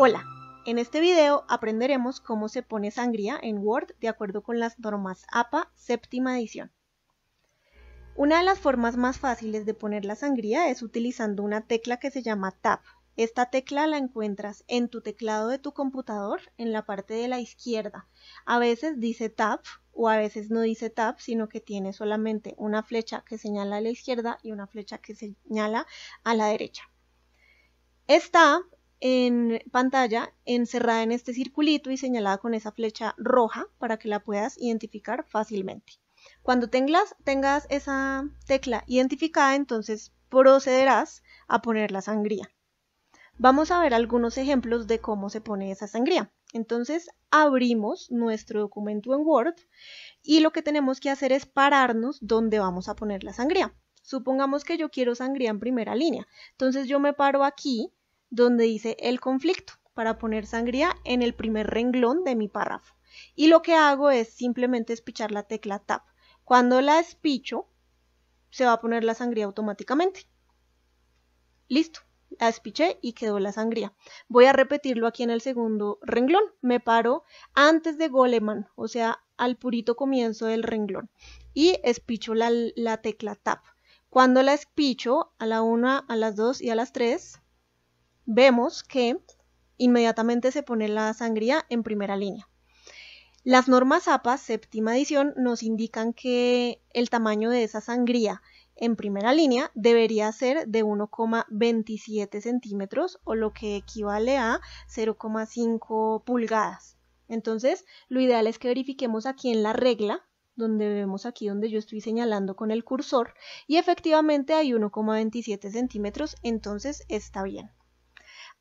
Hola, en este video aprenderemos cómo se pone sangría en Word de acuerdo con las normas APA séptima edición. Una de las formas más fáciles de poner la sangría es utilizando una tecla que se llama Tab. Esta tecla la encuentras en tu teclado de tu computador en la parte de la izquierda. A veces dice Tab o a veces no dice Tab, sino que tiene solamente una flecha que señala a la izquierda y una flecha que señala a la derecha. Esta en pantalla encerrada en este circulito y señalada con esa flecha roja para que la puedas identificar fácilmente. Cuando tengas, tengas esa tecla identificada, entonces procederás a poner la sangría. Vamos a ver algunos ejemplos de cómo se pone esa sangría. Entonces abrimos nuestro documento en Word y lo que tenemos que hacer es pararnos donde vamos a poner la sangría. Supongamos que yo quiero sangría en primera línea. Entonces yo me paro aquí donde dice el conflicto para poner sangría en el primer renglón de mi párrafo. Y lo que hago es simplemente espichar la tecla Tab. Cuando la espicho, se va a poner la sangría automáticamente. Listo, la espiché y quedó la sangría. Voy a repetirlo aquí en el segundo renglón. Me paro antes de Goleman, o sea, al purito comienzo del renglón. Y espicho la, tecla Tab. Cuando la espicho, a la 1, a las 2 y a las 3, vemos que inmediatamente se pone la sangría en primera línea. Las normas APA, séptima edición, nos indican que el tamaño de esa sangría en primera línea debería ser de 1,27 centímetros o lo que equivale a 0,5 pulgadas. Entonces, lo ideal es que verifiquemos aquí en la regla, donde vemos aquí donde yo estoy señalando con el cursor, y efectivamente hay 1,27 centímetros, entonces está bien.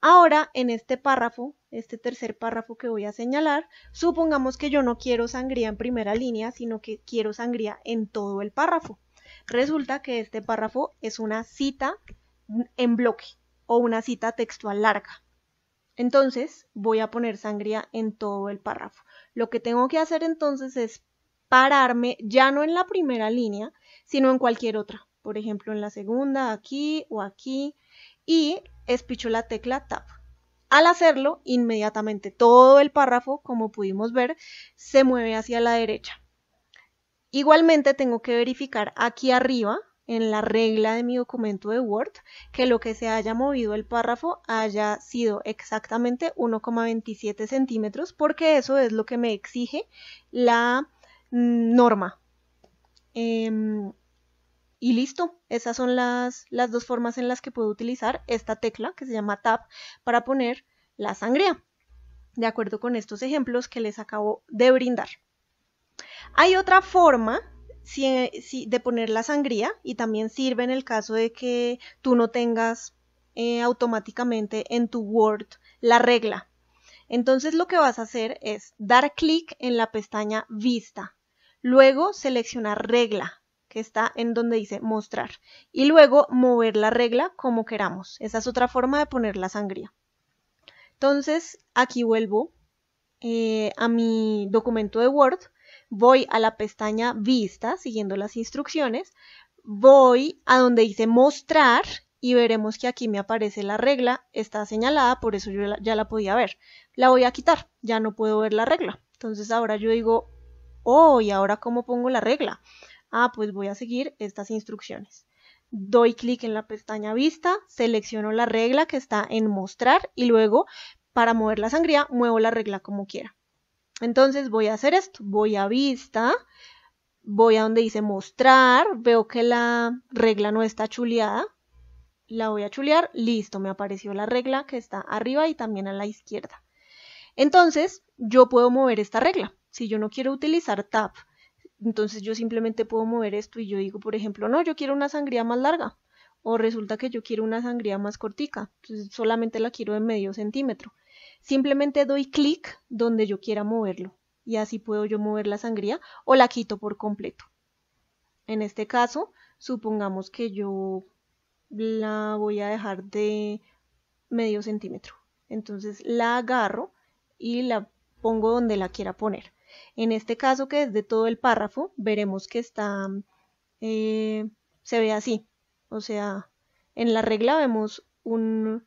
Ahora, en este párrafo, este tercer párrafo que voy a señalar, supongamos que yo no quiero sangría en primera línea, sino que quiero sangría en todo el párrafo. Resulta que este párrafo es una cita en bloque o una cita textual larga. Entonces, voy a poner sangría en todo el párrafo. Lo que tengo que hacer entonces es pararme ya no en la primera línea, sino en cualquier otra. Por ejemplo, en la segunda, aquí o aquí. Y espicho la tecla Tab. Al hacerlo, inmediatamente todo el párrafo, como pudimos ver, se mueve hacia la derecha. Igualmente tengo que verificar aquí arriba, en la regla de mi documento de Word, que lo que se haya movido el párrafo haya sido exactamente 1,27 centímetros, porque eso es lo que me exige la mm, norma. Em, y listo. Esas son las, dos formas en las que puedo utilizar esta tecla que se llama Tab para poner la sangría, de acuerdo con estos ejemplos que les acabo de brindar. Hay otra forma de poner la sangría y también sirve en el caso de que tú no tengas eh, automáticamente en tu Word la regla. Entonces lo que vas a hacer es dar clic en la pestaña Vista, luego seleccionar Regla, que está en donde dice mostrar. Y luego mover la regla como queramos. Esa es otra forma de poner la sangría. Entonces, aquí vuelvo eh, a mi documento de Word. Voy a la pestaña Vista, siguiendo las instrucciones. Voy a donde dice mostrar y veremos que aquí me aparece la regla. Está señalada, por eso yo ya la, ya la podía ver. La voy a quitar, ya no puedo ver la regla. Entonces ahora yo digo, oh, ¿y ahora cómo pongo la regla? ah, pues voy a seguir estas instrucciones. Doy clic en la pestaña vista, selecciono la regla que está en mostrar y luego para mover la sangría muevo la regla como quiera. Entonces voy a hacer esto, voy a vista, voy a donde dice mostrar, veo que la regla no está chuleada, la voy a chulear, listo, me apareció la regla que está arriba y también a la izquierda. Entonces, yo puedo mover esta regla. Si yo no quiero utilizar tab entonces yo simplemente puedo mover esto y yo digo, por ejemplo, no, yo quiero una sangría más larga. O resulta que yo quiero una sangría más cortica. Entonces solamente la quiero de medio centímetro. Simplemente doy clic donde yo quiera moverlo. Y así puedo yo mover la sangría o la quito por completo. En este caso, supongamos que yo la voy a dejar de medio centímetro. Entonces la agarro y la pongo donde la quiera poner. En este caso que es de todo el párrafo, veremos que está, eh, se ve así. O sea, en la regla vemos un,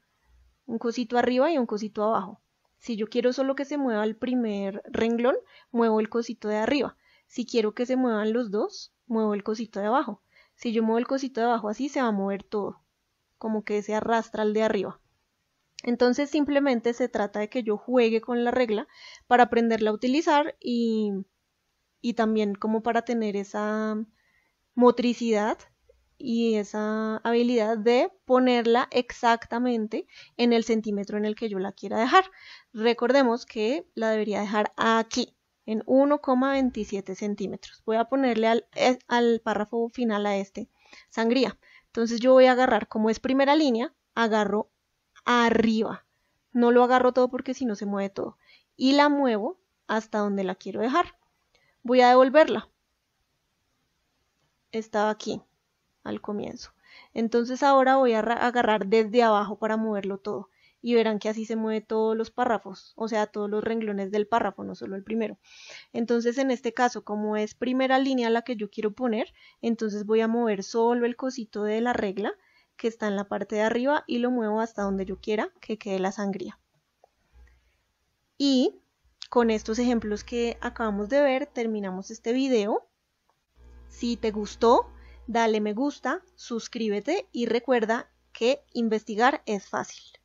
un cosito arriba y un cosito abajo. Si yo quiero solo que se mueva el primer renglón, muevo el cosito de arriba. Si quiero que se muevan los dos, muevo el cosito de abajo. Si yo muevo el cosito de abajo así, se va a mover todo, como que se arrastra el de arriba. Entonces simplemente se trata de que yo juegue con la regla para aprenderla a utilizar y, y también como para tener esa motricidad y esa habilidad de ponerla exactamente en el centímetro en el que yo la quiera dejar. Recordemos que la debería dejar aquí, en 1,27 centímetros. Voy a ponerle al, eh, al, párrafo final a este sangría. Entonces yo voy a agarrar, como es primera línea, agarro arriba. No lo agarro todo porque si no se mueve todo. Y la muevo hasta donde la quiero dejar. Voy a devolverla. Estaba aquí, al comienzo. Entonces ahora voy a agarrar desde abajo para moverlo todo. Y verán que así se mueve todos los párrafos, o sea, todos los renglones del párrafo, no solo el primero. Entonces, en este caso, como es primera línea la que yo quiero poner, entonces voy a mover solo el cosito de la regla que está en la parte de arriba y lo muevo hasta donde yo quiera que quede la sangría. Y con estos ejemplos que acabamos de ver terminamos este video. Si te gustó, dale me gusta, suscríbete y recuerda que investigar es fácil.